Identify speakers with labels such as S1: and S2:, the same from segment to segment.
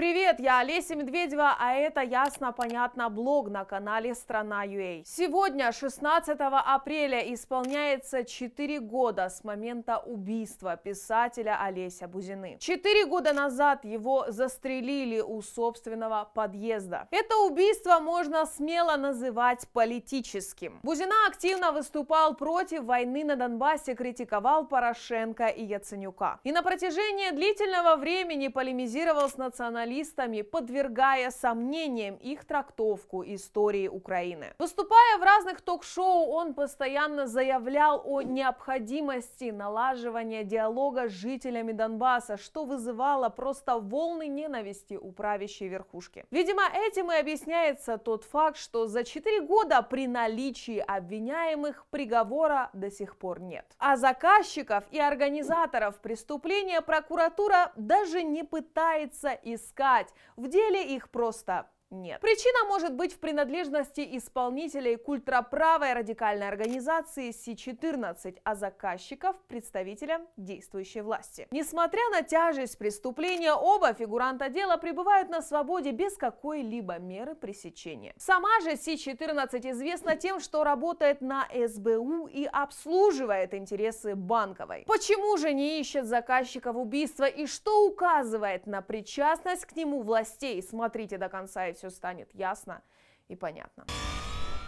S1: Привет, я Олеся Медведева, а это «Ясно, понятно» блог на канале Страна «Страна.ua». Сегодня, 16 апреля, исполняется 4 года с момента убийства писателя Олеся Бузины. 4 года назад его застрелили у собственного подъезда. Это убийство можно смело называть политическим. Бузина активно выступал против войны на Донбассе, критиковал Порошенко и Яценюка. И на протяжении длительного времени полемизировал с националистами журналистами, подвергая сомнениям их трактовку истории Украины. Выступая в разных ток-шоу, он постоянно заявлял о необходимости налаживания диалога с жителями Донбасса, что вызывало просто волны ненависти у правящей верхушки. Видимо, этим и объясняется тот факт, что за 4 года при наличии обвиняемых приговора до сих пор нет. А заказчиков и организаторов преступления прокуратура даже не пытается искать искать. В деле их просто нет. Причина может быть в принадлежности исполнителей к ультраправой радикальной организации Си-14, а заказчиков – представителям действующей власти. Несмотря на тяжесть преступления, оба фигуранта дела пребывают на свободе без какой-либо меры пресечения. Сама же Си-14 известна тем, что работает на СБУ и обслуживает интересы банковой. Почему же не ищет заказчиков убийства и что указывает на причастность к нему властей? Смотрите до конца и все станет ясно и понятно.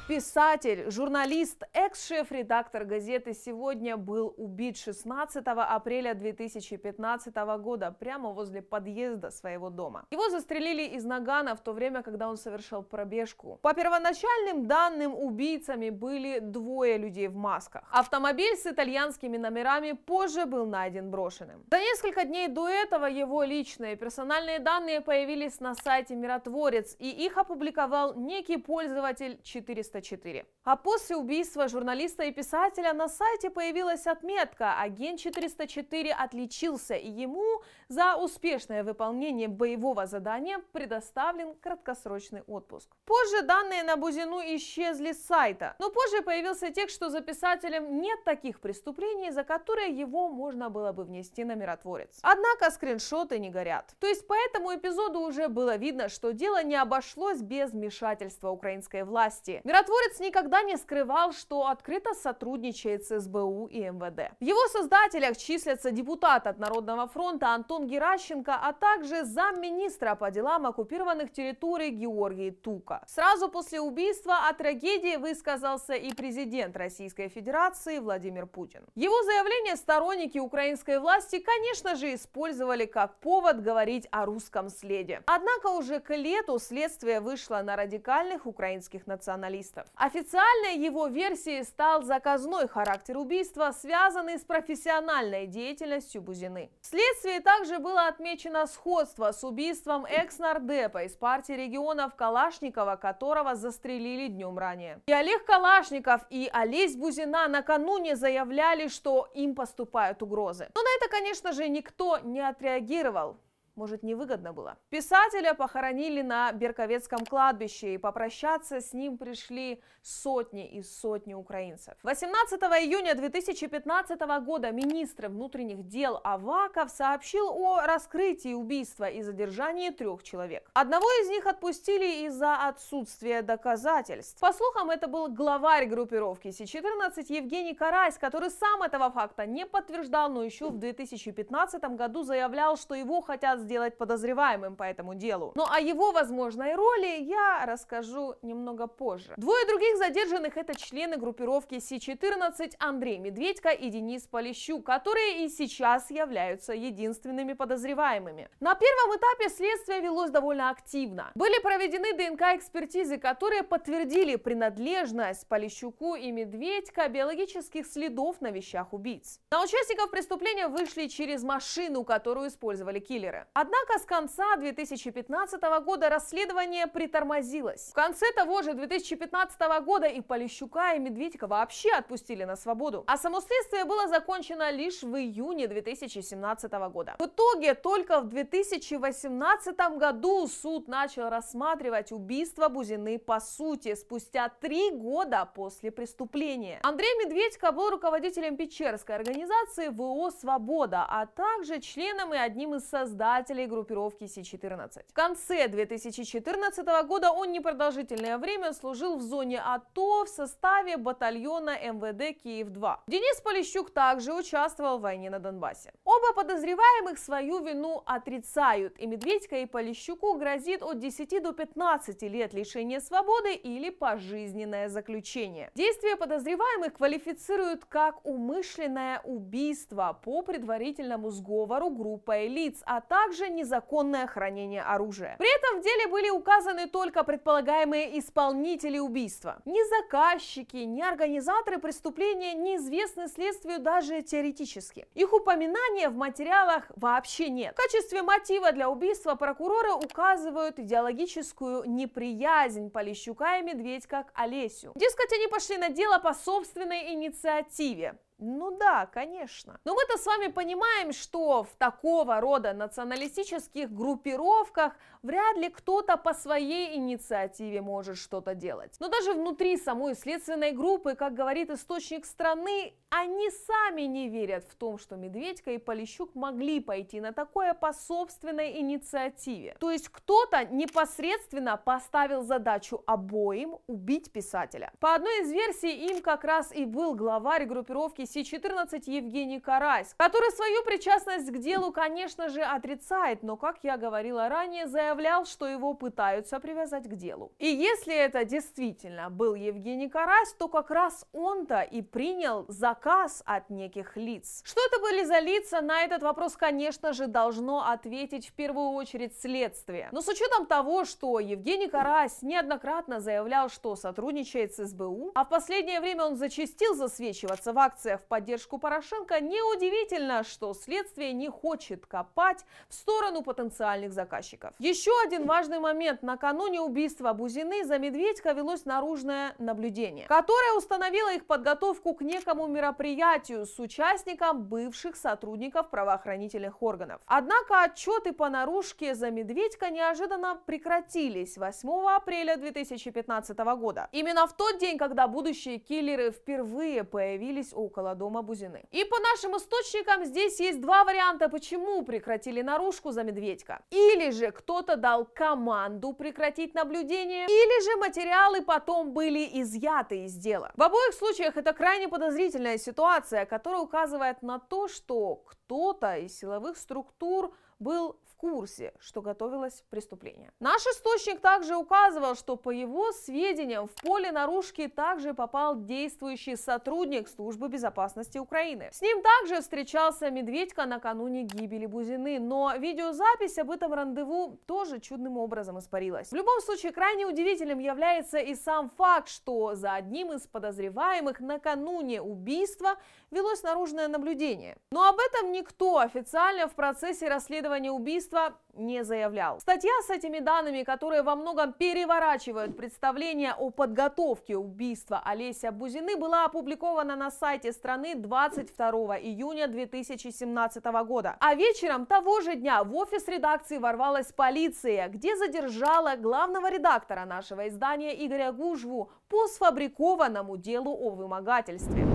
S1: Писатель, журналист, экс-шеф-редактор газеты «Сегодня» был убит 16 апреля 2015 года прямо возле подъезда своего дома. Его застрелили из нагана в то время, когда он совершал пробежку. По первоначальным данным, убийцами были двое людей в масках. Автомобиль с итальянскими номерами позже был найден брошенным. За несколько дней до этого его личные персональные данные появились на сайте «Миротворец», и их опубликовал некий пользователь 400 4. А после убийства журналиста и писателя на сайте появилась отметка «Агент 404 отличился, и ему за успешное выполнение боевого задания предоставлен краткосрочный отпуск». Позже данные на Бузину исчезли с сайта, но позже появился текст, что за писателем нет таких преступлений, за которые его можно было бы внести на миротворец. Однако скриншоты не горят. То есть по этому эпизоду уже было видно, что дело не обошлось без вмешательства украинской власти. Миротворец Миротворец никогда не скрывал, что открыто сотрудничает с СБУ и МВД. В его создателях числятся депутат от Народного фронта Антон Геращенко, а также замминистра по делам оккупированных территорий Георгий Тука. Сразу после убийства о трагедии высказался и президент Российской Федерации Владимир Путин. Его заявление сторонники украинской власти, конечно же, использовали как повод говорить о русском следе. Однако уже к лету следствие вышло на радикальных украинских националистов террористов. Официальной его версией стал заказной характер убийства, связанный с профессиональной деятельностью Бузины. Вследствие также было отмечено сходство с убийством экс-нардепа из партии регионов Калашникова, которого застрелили днем ранее. И Олег Калашников, и Олесь Бузина накануне заявляли, что им поступают угрозы. Но на это, конечно же, никто не отреагировал может, невыгодно было. Писателя похоронили на Берковецком кладбище, и попрощаться с ним пришли сотни и сотни украинцев. 18 июня 2015 года министр внутренних дел Аваков сообщил о раскрытии убийства и задержании трех человек. Одного из них отпустили из-за отсутствия доказательств. По слухам, это был главарь группировки Си-14 Евгений Карась, который сам этого факта не подтверждал, но еще в 2015 году заявлял, что его хотят сделать подозреваемым по этому делу. Ну а его возможной роли я расскажу немного позже. Двое других задержанных это члены группировки Си-14 Андрей Медведько и Денис Полищук, которые и сейчас являются единственными подозреваемыми. На первом этапе следствие велось довольно активно. Были проведены ДНК-экспертизы, которые подтвердили принадлежность Полищуку и Медведько биологических следов на вещах убийц. На участников преступления вышли через машину, которую использовали киллеры. Однако с конца 2015 года расследование притормозилось. В конце того же 2015 года и Полищука, и Медведька вообще отпустили на свободу. А само следствие было закончено лишь в июне 2017 года. В итоге только в 2018 году суд начал рассматривать убийство Бузины по сути спустя три года после преступления. Андрей Медведько был руководителем Печерской организации ВО «Свобода», а также членом и одним из создателей создателей группировки Си-14. В конце 2014 года он непродолжительное время служил в зоне АТО в составе батальона МВД Киев-2. Денис Полищук также участвовал в войне на Донбассе. Оба подозреваемых свою вину отрицают, и Медведька и Полищуку грозит от 10 до 15 лет лишения свободы или пожизненное заключение. Действия подозреваемых квалифицируют как умышленное убийство по предварительному сговору группой лиц, а также также незаконное хранение оружия. При этом в деле были указаны только предполагаемые исполнители убийства. Ни заказчики, ни организаторы преступления неизвестны следствию даже теоретически. Их упоминания в материалах вообще нет. В качестве мотива для убийства прокуроры указывают идеологическую неприязнь Полищука и Медведь как Олесю. Дескать, они пошли на дело по собственной инициативе. Ну да, конечно. Но мы-то с вами понимаем, что в такого рода националистических группировках вряд ли кто-то по своей инициативе может что-то делать. Но даже внутри самой следственной группы, как говорит источник страны, они сами не верят в том, что Медведька и Полищук могли пойти на такое по собственной инициативе. То есть кто-то непосредственно поставил задачу обоим убить писателя. По одной из версий им как раз и был главарь группировки Си-14 Евгений Карась, который свою причастность к делу, конечно же, отрицает, но, как я говорила ранее, заявлял, что его пытаются привязать к делу. И если это действительно был Евгений Карась, то как раз он-то и принял заказ от неких лиц. Что это были за лица, на этот вопрос, конечно же, должно ответить в первую очередь следствие. Но с учетом того, что Евгений Карась неоднократно заявлял, что сотрудничает с СБУ, а в последнее время он зачастил засвечиваться в акциях Турция в поддержку Порошенко, неудивительно, что следствие не хочет копать в сторону потенциальных заказчиков. Еще один важный момент. Накануне убийства Бузины за Медведька велось наружное наблюдение, которое установило их подготовку к некому мероприятию с участником бывших сотрудников правоохранительных органов. Однако отчеты по наружке за Медведька неожиданно прекратились 8 апреля 2015 года. Именно в тот день, когда будущие киллеры впервые появились около около дома Бузины. И по нашим источникам здесь есть два варианта, почему прекратили наружку за медведька. Или же кто-то дал команду прекратить наблюдение, или же материалы потом были изъяты из дела. В обоих случаях это крайне подозрительная ситуация, которая указывает на то, что кто-то из силовых структур был в курсе, что готовилось преступление. Наш источник также указывал, что по его сведениям в поле наружки также попал действующий сотрудник службы безопасности Украины. С ним также встречался Медведька накануне гибели Бузины, но видеозапись об этом рандеву тоже чудным образом испарилась. В любом случае, крайне удивительным является и сам факт, что за одним из подозреваемых накануне убийства велось наружное наблюдение. Но об этом никто официально в процессе расследования расследование убийства не заявлял. Статья с этими данными, которые во многом переворачивают представление о подготовке убийства Олеся Бузины, была опубликована на сайте страны 22 июня 2017 года. А вечером того же дня в офис редакции ворвалась полиция, где задержала главного редактора нашего издания Игоря Гужву по сфабрикованному делу о вымогательстве.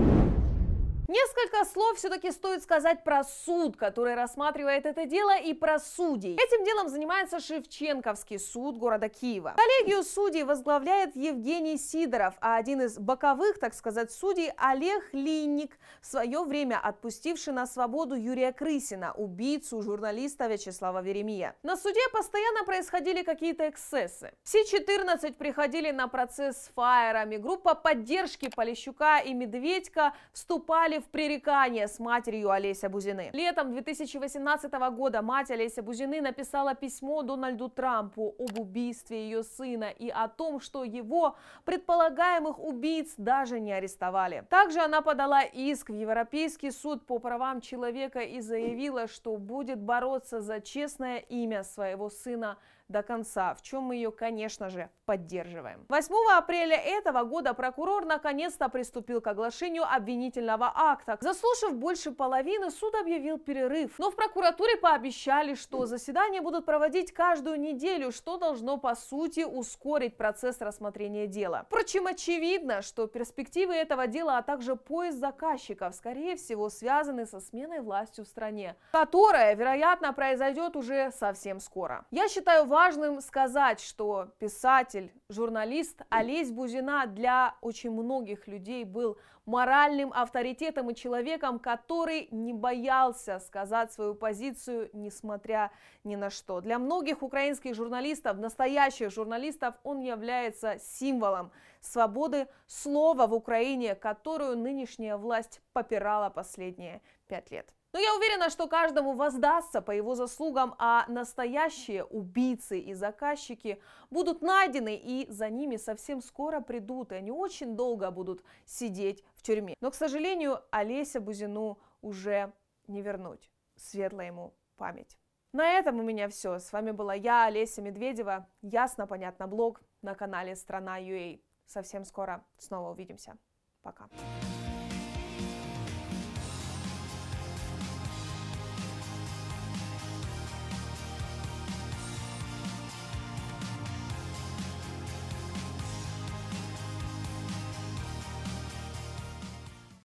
S1: Несколько слов все-таки стоит сказать про суд, который рассматривает это дело, и про судей. Этим делом занимается Шевченковский суд города Киева. Коллегию судей возглавляет Евгений Сидоров, а один из боковых, так сказать, судей Олег Линник, в свое время отпустивший на свободу Юрия Крысина, убийцу журналиста Вячеслава Веремия. На суде постоянно происходили какие-то эксцессы. Все 14 приходили на процесс с фаерами, группа поддержки Полищука и Медведька вступали вступили в пререкание с матерью Олеся Бузины. Летом 2018 года мать Олеся Бузины написала письмо Дональду Трампу об убийстве ее сына и о том, что его предполагаемых убийц даже не арестовали. Также она подала иск в Европейский суд по правам человека и заявила, что будет бороться за честное имя своего сына до конца, в чем мы ее, конечно же, поддерживаем. 8 апреля этого года прокурор наконец-то приступил к оглашению обвинительного акта. Заслушав больше половины, суд объявил перерыв. Но в прокуратуре пообещали, что заседания будут проводить каждую неделю, что должно, по сути, ускорить процесс рассмотрения дела. Впрочем, очевидно, что перспективы этого дела, а также поиск заказчиков, скорее всего, связаны со сменой власти в стране, которая, вероятно, произойдет уже совсем скоро. Я считаю важным важным сказать, что писатель, журналист Олесь Бузина для очень многих людей был моральным авторитетом и человеком, который не боялся сказать свою позицию, несмотря ни на что. Для многих украинских журналистов, настоящих журналистов, он является символом свободы слова в Украине, которую нынешняя власть попирала последние пять лет. Но я уверена, что каждому воздастся по его заслугам, а настоящие убийцы и заказчики будут найдены, и за ними совсем скоро придут, и они очень долго будут сидеть в тюрьме. Но, к сожалению, Олеся Бузину уже не вернуть. Светла ему память. На этом у меня все. С вами была я, Олеся Медведева. Ясно, понятно, блог на канале Страна Юэй. Совсем скоро снова увидимся. Пока.